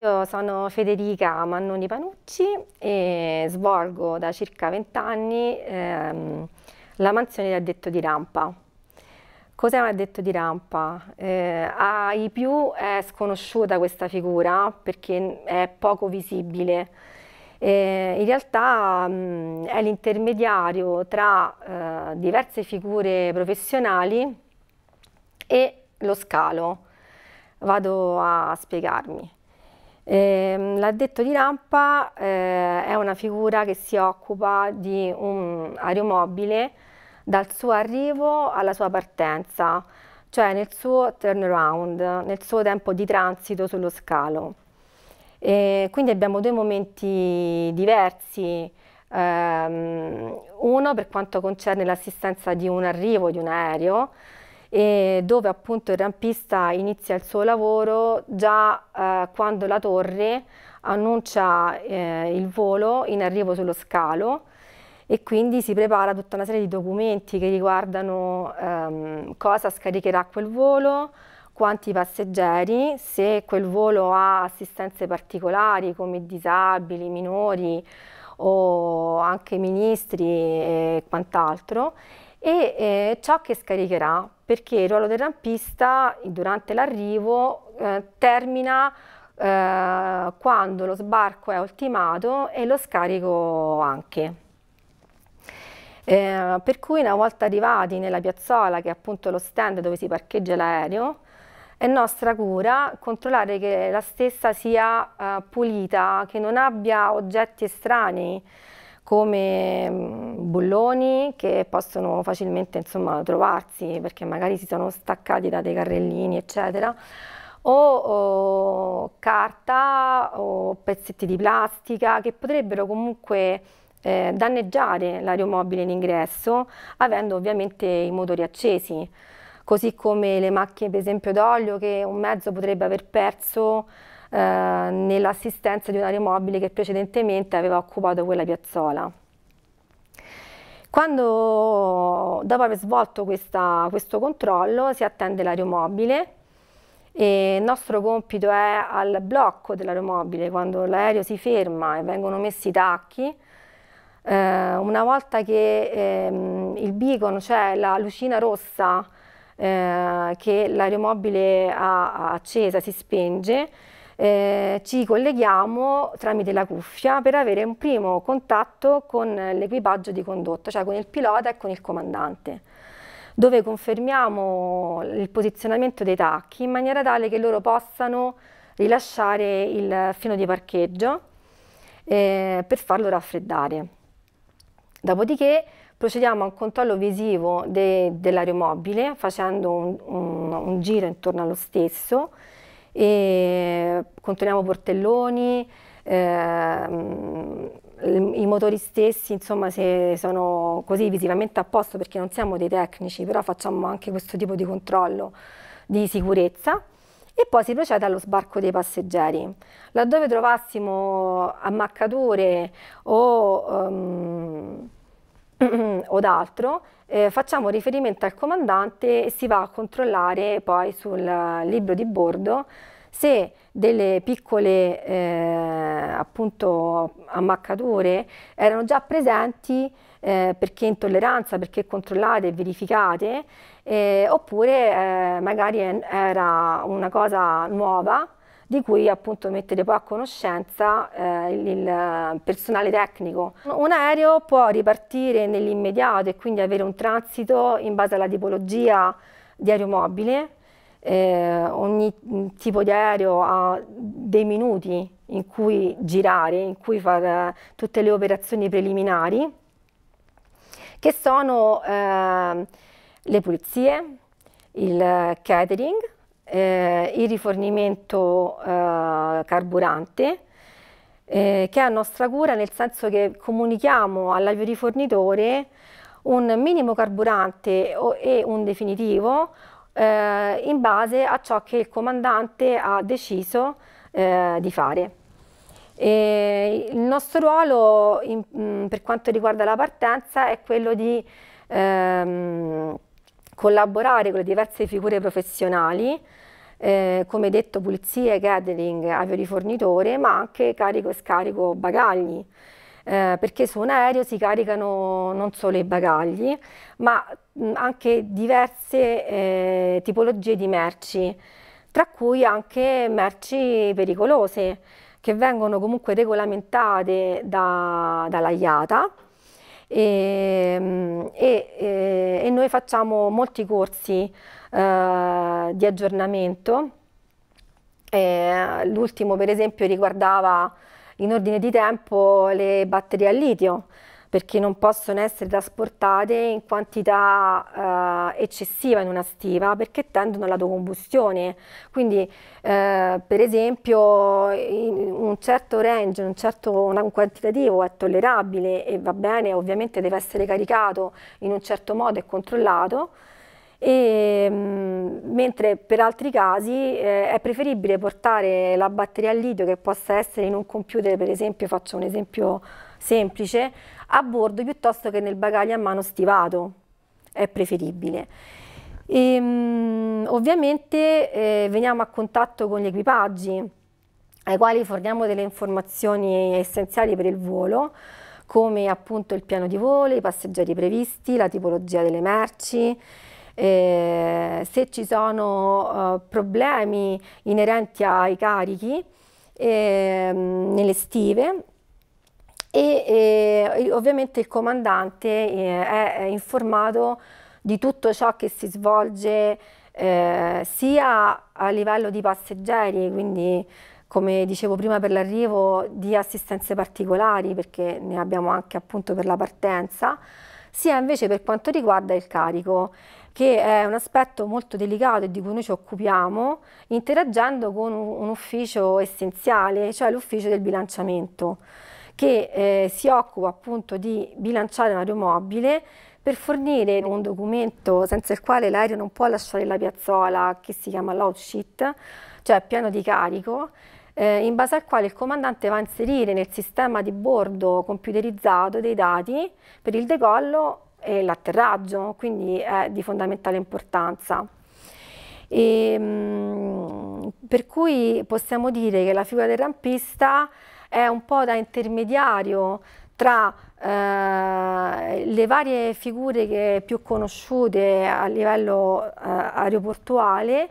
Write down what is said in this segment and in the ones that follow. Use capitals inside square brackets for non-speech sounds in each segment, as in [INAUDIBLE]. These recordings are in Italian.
Io sono Federica Mannoni Panucci e svolgo da circa 20 anni ehm, la mansione di addetto di rampa. Cos'è un addetto di rampa? Eh, ai più è sconosciuta questa figura perché è poco visibile. Eh, in realtà mh, è l'intermediario tra eh, diverse figure professionali e lo scalo. Vado a spiegarmi. Eh, l'addetto di rampa eh, è una figura che si occupa di un aeromobile dal suo arrivo alla sua partenza, cioè nel suo turnaround, nel suo tempo di transito sullo scalo. Eh, quindi abbiamo due momenti diversi, ehm, uno per quanto concerne l'assistenza di un arrivo di un aereo, e dove appunto il rampista inizia il suo lavoro già eh, quando la torre annuncia eh, il volo in arrivo sullo scalo e quindi si prepara tutta una serie di documenti che riguardano ehm, cosa scaricherà quel volo, quanti passeggeri, se quel volo ha assistenze particolari come disabili, minori o anche ministri e quant'altro e eh, ciò che scaricherà perché il ruolo del rampista durante l'arrivo eh, termina eh, quando lo sbarco è ultimato e lo scarico anche. Eh, per cui una volta arrivati nella piazzola, che è appunto lo stand dove si parcheggia l'aereo, è nostra cura controllare che la stessa sia eh, pulita, che non abbia oggetti estranei, come mm, bulloni che possono facilmente insomma, trovarsi perché magari si sono staccati da dei carrellini eccetera o, o carta o pezzetti di plastica che potrebbero comunque eh, danneggiare l'aeromobile in ingresso avendo ovviamente i motori accesi così come le macchine per esempio d'olio che un mezzo potrebbe aver perso eh, nell'assistenza di un area mobile che precedentemente aveva occupato quella piazzola. Quando, dopo aver svolto questa, questo controllo, si attende l'aeromobile e il nostro compito è al blocco dell'aeromobile, quando l'aereo si ferma e vengono messi i tacchi, eh, una volta che ehm, il beacon, cioè la lucina rossa eh, che l'aeromobile ha accesa, si spenge, eh, ci colleghiamo tramite la cuffia per avere un primo contatto con l'equipaggio di condotta, cioè con il pilota e con il comandante dove confermiamo il posizionamento dei tacchi in maniera tale che loro possano rilasciare il fino di parcheggio eh, per farlo raffreddare. Dopodiché procediamo a un controllo visivo de, dell'aeromobile facendo un, un, un, giro intorno allo stesso e controlliamo portelloni, ehm, i motori stessi, insomma, se sono così visivamente a posto perché non siamo dei tecnici, però facciamo anche questo tipo di controllo di sicurezza e poi si procede allo sbarco dei passeggeri. Laddove trovassimo ammaccature o um, [CLEARS THROAT] o d'altro, eh, facciamo riferimento al comandante e si va a controllare poi sul eh, libro di bordo se delle piccole eh, appunto ammaccature erano già presenti eh, perché intolleranza, perché controllate e verificate, eh, oppure eh, magari era una cosa nuova di cui appunto mettere poi a conoscenza eh, il, il, eh, personale tecnico. Un aereo può ripartire nell'immediato e quindi avere un transito in base alla tipologia di aeromobile. Eh, ogni mm, tipo di aereo ha dei minuti in cui girare, in cui fare eh, tutte le operazioni preliminari, che sono eh, le pulizie, il eh, catering, eh, il rifornimento eh, carburante eh, che è a nostra cura nel senso che comunichiamo all'aviorifornitore un minimo carburante o, e un definitivo eh, in base a ciò che il comandante ha deciso eh, di fare. E il nostro ruolo in, mh, mm, per quanto riguarda la partenza è quello di ehm, collaborare con le diverse figure professionali, eh, come detto pulizie, catering, avio rifornitore, ma anche carico e scarico bagagli. Eh, perché su un aereo si caricano non solo i bagagli, ma mh, mm, anche diverse eh, tipologie di merci, tra cui anche merci pericolose, che vengono comunque regolamentate da, dalla IATA, Ehm, e, e, eh, e noi facciamo molti corsi eh, di aggiornamento. Eh, l'ultimo per esempio riguardava in ordine di tempo le batterie al litio perché non possono essere trasportate in quantità eh, eccessiva in una stiva perché tendono all'autocombustione. Quindi eh, per esempio in un certo range, un certo un quantitativo è tollerabile e va bene, ovviamente deve essere caricato in un certo modo e controllato, e, mm, mentre per altri casi eh, è preferibile portare la batteria al litio che possa essere in un computer, per esempio faccio un esempio semplice a bordo piuttosto che nel bagaglio a mano stivato, è preferibile. E, ehm, ovviamente eh, veniamo a contatto con gli equipaggi ai quali forniamo delle informazioni essenziali per il volo, come appunto il piano di volo, i passeggeri previsti, la tipologia delle merci, eh, se ci sono eh, problemi inerenti ai carichi eh, nelle stive e, e eh, ovviamente il comandante eh, è, è informato di tutto ciò che si svolge eh, sia a livello di passeggeri, quindi come dicevo prima per l'arrivo di assistenze particolari perché ne abbiamo anche appunto per la partenza, sia invece per quanto riguarda il carico che è un aspetto molto delicato e di cui noi ci occupiamo interagendo con un ufficio essenziale, cioè l'ufficio del bilanciamento che eh, si occupa appunto di bilanciare l'aeromobile per fornire un documento senza il quale l'aereo non può lasciare la piazzola che si chiama load sheet, cioè piano di carico, eh, in base al quale il comandante va a inserire nel sistema di bordo computerizzato dei dati per il decollo e l'atterraggio, quindi è di fondamentale importanza. E, ehm, mh, per cui possiamo dire che la figura del rampista è un po' da intermediario tra eh, le varie figure più conosciute a livello eh, aeroportuale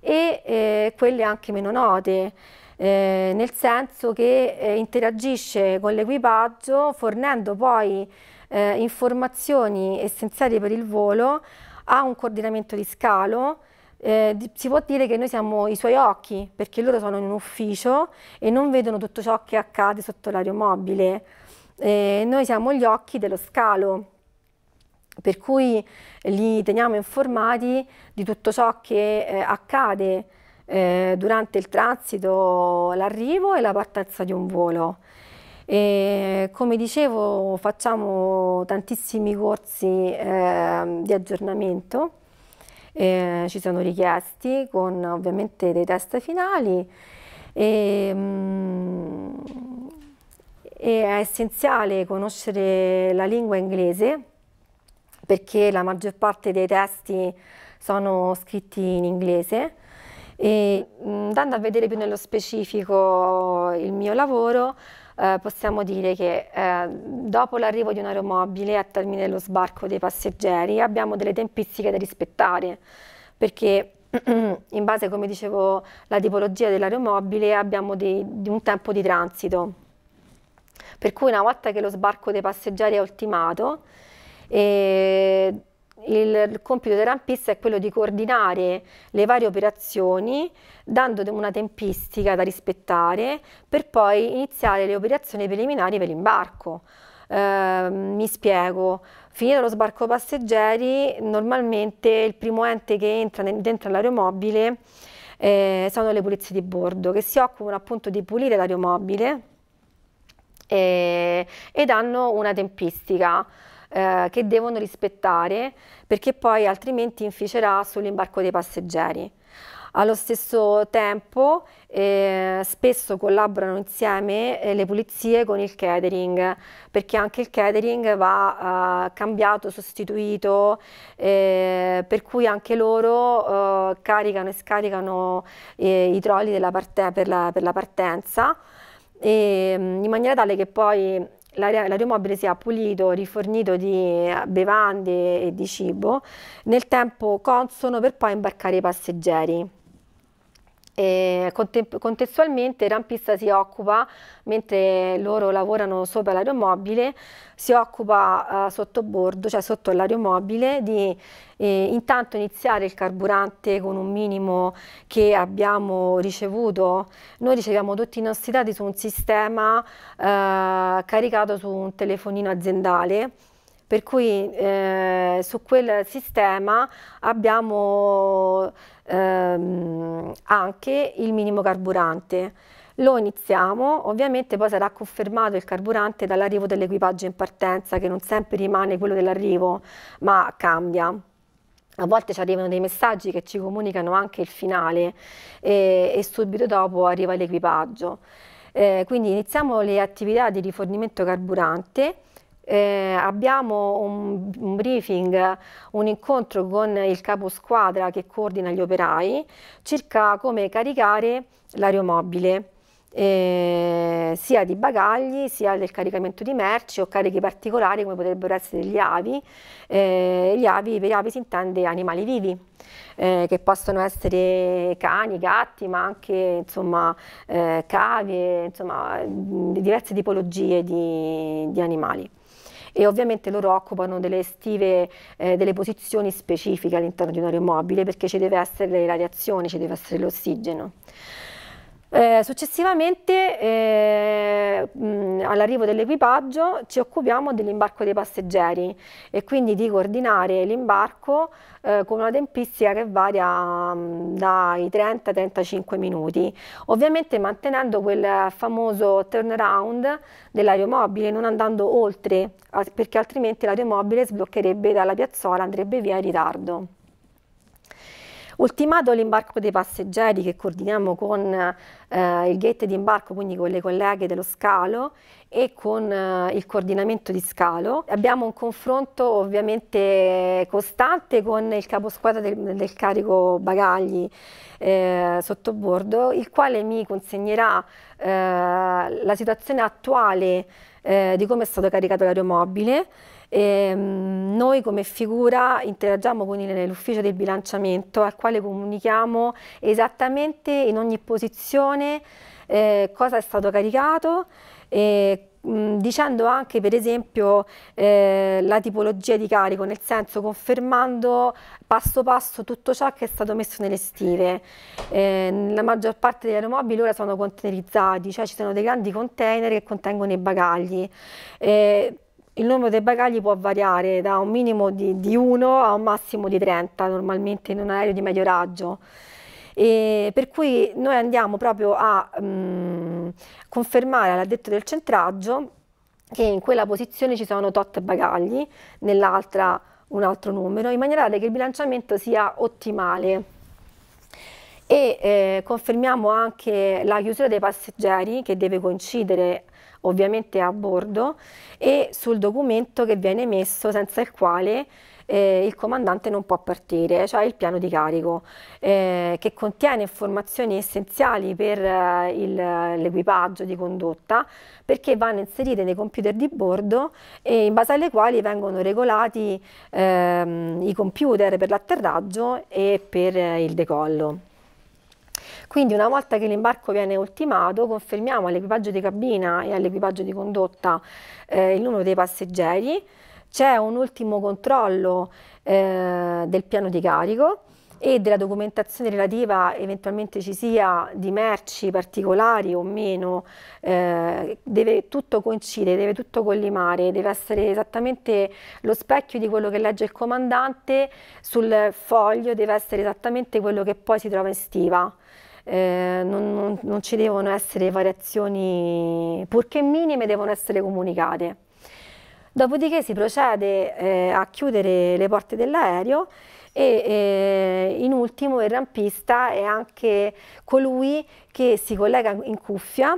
e eh, quelle anche meno note. Eh, nel senso che eh, interagisce con l'equipaggio fornendo poi eh, informazioni essenziali per il volo, ha un coordinamento di scalo, eh, si può dire che noi siamo i suoi occhi, perché loro sono in un ufficio e non vedono tutto ciò che accade sotto l'aeromobile. Eh, noi siamo gli occhi dello scalo, per cui li teniamo informati di tutto ciò che eh, accade eh, durante il transito, l'arrivo e la partenza di un volo. E come dicevo facciamo tantissimi corsi eh, di aggiornamento eh, ci sono richiesti con ovviamente dei test finali e, mh, mm, e è essenziale conoscere la lingua inglese perché la maggior parte dei testi sono scritti in inglese e mm, andando a vedere più nello specifico il mio lavoro eh, possiamo dire che eh, dopo l'arrivo di un aeromobile a termine dello sbarco dei passeggeri abbiamo delle tempistiche da rispettare perché [CLEARS THROAT] in base, come dicevo, alla tipologia dell'aeromobile abbiamo dei, un tempo di transito. Per cui una volta che lo sbarco dei passeggeri è ultimato, eh, il compito del rampista è quello di coordinare le varie operazioni dando una tempistica da rispettare per poi iniziare le operazioni preliminari per l'imbarco. Eh, mi spiego, finito lo sbarco passeggeri normalmente il primo ente che entra dentro l'aeromobile eh, sono le pulizie di bordo che si occupano appunto di pulire l'aeromobile eh, ed hanno una tempistica eh, che devono rispettare perché poi altrimenti inficerà sull'imbarco dei passeggeri. Allo stesso tempo eh, spesso collaborano insieme eh, le pulizie con il catering perché anche il catering va eh, cambiato, sostituito eh, per cui anche loro eh, caricano e scaricano eh, i trolli per la partenza e, ehm, in maniera tale che poi l'aeromobile sia pulito, rifornito di eh, bevande e di cibo nel tempo consono per poi imbarcare i passeggeri. E contestualmente Rampista si occupa, mentre loro lavorano sopra l'aeromobile, si occupa eh, sotto bordo, cioè sotto l'aeromobile, di eh, intanto iniziare il carburante con un minimo che abbiamo ricevuto. Noi riceviamo tutti i nostri dati su un sistema eh, caricato su un telefonino aziendale per cui eh, su quel sistema abbiamo ehm, anche il minimo carburante. Lo iniziamo, ovviamente poi sarà confermato il carburante dall'arrivo dell'equipaggio in partenza, che non sempre rimane quello dell'arrivo, ma cambia. A volte ci arrivano dei messaggi che ci comunicano anche il finale e, e subito dopo arriva l'equipaggio. Eh, quindi iniziamo le attività di rifornimento carburante eh, abbiamo un, un, briefing, un incontro con il capo squadra che coordina gli operai circa come caricare l'aeromobile. Eh, sia di bagagli sia del caricamento di merci o carichi particolari come potrebbero essere gli avi. Eh, gli avi per avi si intende animali vivi, eh, che possono essere cani, gatti, ma anche insomma, eh, cavie, insomma, diverse tipologie di, di animali e ovviamente loro occupano delle stive, eh, delle posizioni specifiche all'interno di un aeromobile perché ci deve essere l'areazione, ci deve essere l'ossigeno. Eh, successivamente, eh, all'arrivo dell'equipaggio, ci occupiamo dell'imbarco dei passeggeri e quindi di coordinare l'imbarco eh, con una tempistica che varia mh, dai 30-35 minuti, ovviamente mantenendo quel famoso turnaround dell'aeromobile, non andando oltre, perché altrimenti l'aeromobile sbloccherebbe dalla piazzola, andrebbe via in ritardo. Ultimato l'imbarco dei passeggeri che coordiniamo con eh, il gate di imbarco, quindi con le colleghe dello scalo e con eh, il coordinamento di scalo. Abbiamo un confronto ovviamente costante con il caposquadra del, del carico bagagli eh, sotto bordo, il quale mi consegnerà eh, la situazione attuale eh, di come è stato caricato l'aeromobile e, ehm, noi come figura interagiamo con l'ufficio del bilanciamento al quale comunichiamo esattamente in ogni posizione eh, cosa è stato caricato. E, dicendo anche per esempio eh, la tipologia di carico, nel senso confermando passo passo tutto ciò che è stato messo nelle stive. Eh, la maggior parte degli aeromobili ora sono containerizzati, cioè ci sono dei grandi container che contengono i bagagli. Eh, il numero dei bagagli può variare da un minimo di, di 1 a un massimo di 30 normalmente in un aereo di medio raggio. E per cui noi andiamo proprio a mh, mm, confermare all'addetto del centraggio che in quella posizione ci sono tot bagagli, nell'altra un altro numero, in maniera tale che il bilanciamento sia ottimale. E eh, confermiamo anche la chiusura dei passeggeri che deve coincidere ovviamente a bordo, e sul documento che viene messo senza il quale eh, il comandante non può partire, cioè il piano di carico, eh, che contiene informazioni essenziali per eh, l'equipaggio di condotta, perché vanno inserite nei computer di bordo e in base alle quali vengono regolati ehm, i computer per l'atterraggio e per eh, il decollo. Quindi una volta che l'imbarco viene ultimato confermiamo all'equipaggio di cabina e all'equipaggio di condotta eh, il numero dei passeggeri, c'è un ultimo controllo eh, del piano di carico e della documentazione relativa eventualmente ci sia di merci particolari o meno, eh, deve tutto coincidere, deve tutto collimare, deve essere esattamente lo specchio di quello che legge il comandante sul foglio, deve essere esattamente quello che poi si trova in stiva eh, non, non, non, ci devono essere variazioni, purché minime, devono essere comunicate. Dopodiché si procede eh, a chiudere le porte dell'aereo e eh, in ultimo il rampista è anche colui che si collega in cuffia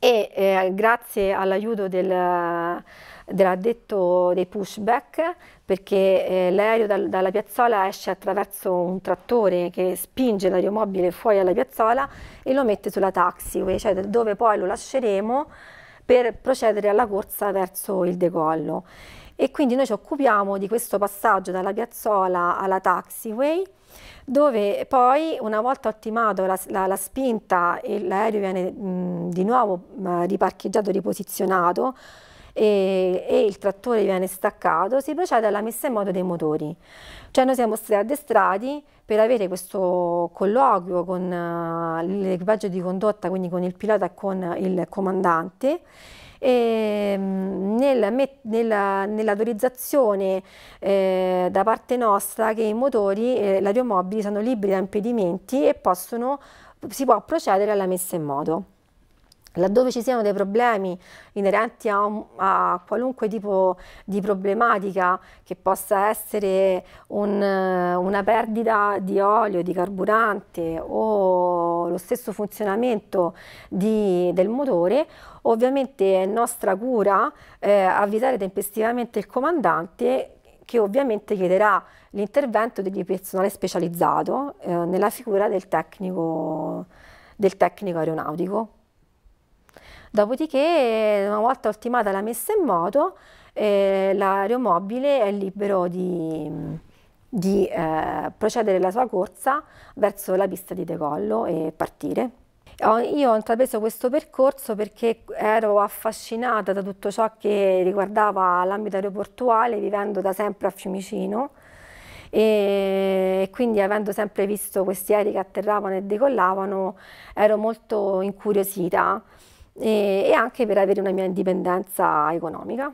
e eh, grazie all'aiuto del dell'addetto dei pushback perché eh, l'aereo dal, dalla piazzola esce attraverso un trattore che spinge l'aeromobile fuori dalla piazzola e lo mette sulla taxiway, cioè dove poi lo lasceremo per procedere alla corsa verso il decollo. E quindi noi ci occupiamo di questo passaggio dalla piazzola alla taxiway dove poi una volta ottimato la, la, la spinta e l'aereo viene mh, di nuovo mh, eh, riparcheggiato, riposizionato, e, e, il trattore viene staccato, si procede alla messa in moto dei motori. Cioè noi siamo stati addestrati per avere questo colloquio con uh, l'equipaggio di condotta, quindi con il pilota e con il comandante, e mm, nel, nella, nell'autorizzazione eh, da parte nostra che i motori, eh, le automobili sono liberi da impedimenti e possono, si può procedere alla messa in moto. Laddove ci siano dei problemi inerenti a, un, a, qualunque tipo di problematica che possa essere un, una perdita di olio, di carburante o lo stesso funzionamento di, del motore, ovviamente è nostra cura eh, avvisare tempestivamente il comandante che ovviamente chiederà l'intervento di personale specializzato eh, nella figura del tecnico, del tecnico aeronautico. Dopodiché, una volta ultimata la messa in moto, eh, l'aeromobile è libero di, di eh, procedere la sua corsa verso la pista di decollo e partire. Io ho intrapreso questo percorso perché ero affascinata da tutto ciò che riguardava l'ambito aeroportuale, vivendo da sempre a Fiumicino e quindi avendo sempre visto questi aerei che atterravano e decollavano ero molto incuriosita e, anche per avere una mia indipendenza economica.